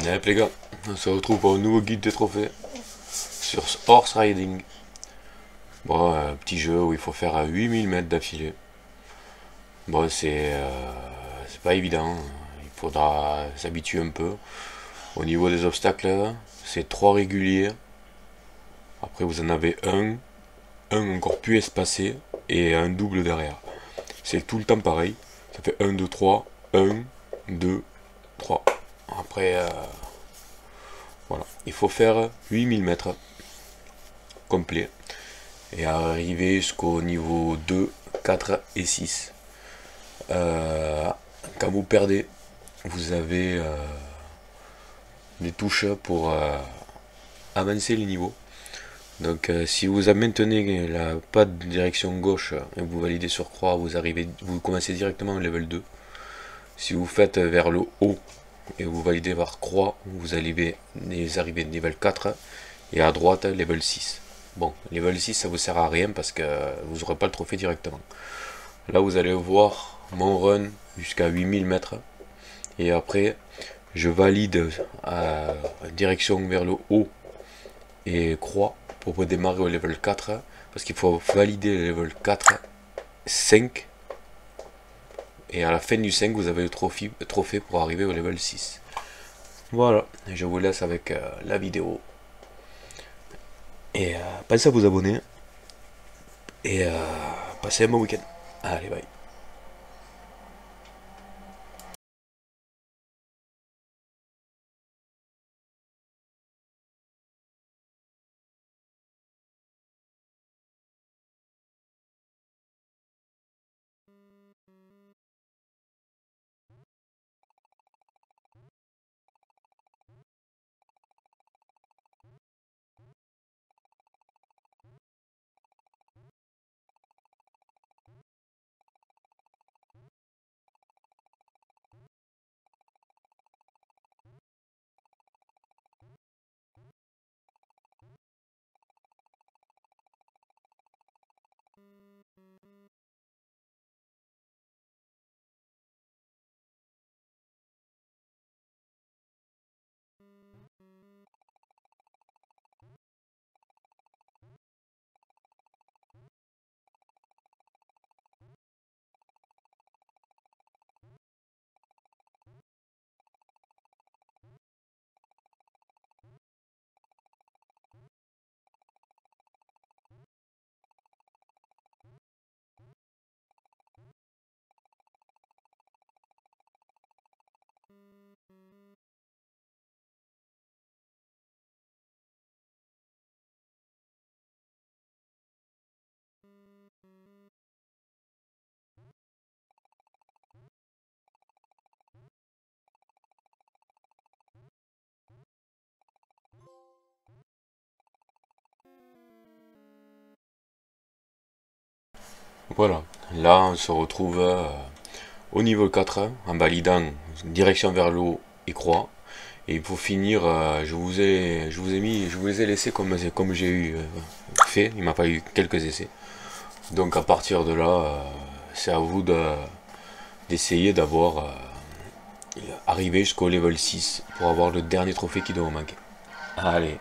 On les gars, on se retrouve pour un nouveau guide des trophées sur Horse Riding. Bon, un euh, petit jeu où il faut faire à 8000 mètres d'affilée. Bon, euh, c'est pas évident, il faudra s'habituer un peu. Au niveau des obstacles, c'est 3 réguliers. Après vous en avez un, un encore plus espacé et un double derrière. C'est tout le temps pareil, ça fait 1, 2, 3, 1, 2, 3. Après, euh, voilà, il faut faire 8000 mètres complet et arriver jusqu'au niveau 2, 4 et 6. Euh, quand vous perdez, vous avez euh, des touches pour avancer les niveaux. Donc si vous maintenez la patte de direction gauche et vous validez sur croix, vous arrivez, vous commencez directement au level 2. Si vous faites vers le haut, et vous validez par croix, vous allez arriver niveau 4 et à droite level 6. Bon, level 6 ça vous sert à rien parce que vous n'aurez pas le trophée directement. Là vous allez voir mon run jusqu'à 8000 mètres et après je valide euh, direction vers le haut et croix pour démarrer au level 4 parce qu'il faut valider le level 4, 5 et à la fin du 5, vous avez le trophée, trophée pour arriver au level 6. Voilà, je vous laisse avec euh, la vidéo. Et euh, pensez à vous abonner. Et euh, passez un bon week-end. Allez, bye. Voilà, là on se retrouve euh, au niveau 4 en validant direction vers l'eau et croix. Et pour finir, euh, je vous ai, je vous ai mis, je vous ai laissé comme, comme j'ai eu euh, fait. Il m'a pas eu quelques essais. Donc à partir de là, c'est à vous d'essayer d'avoir arrivé jusqu'au level 6 pour avoir le dernier trophée qui doit vous manquer. Allez,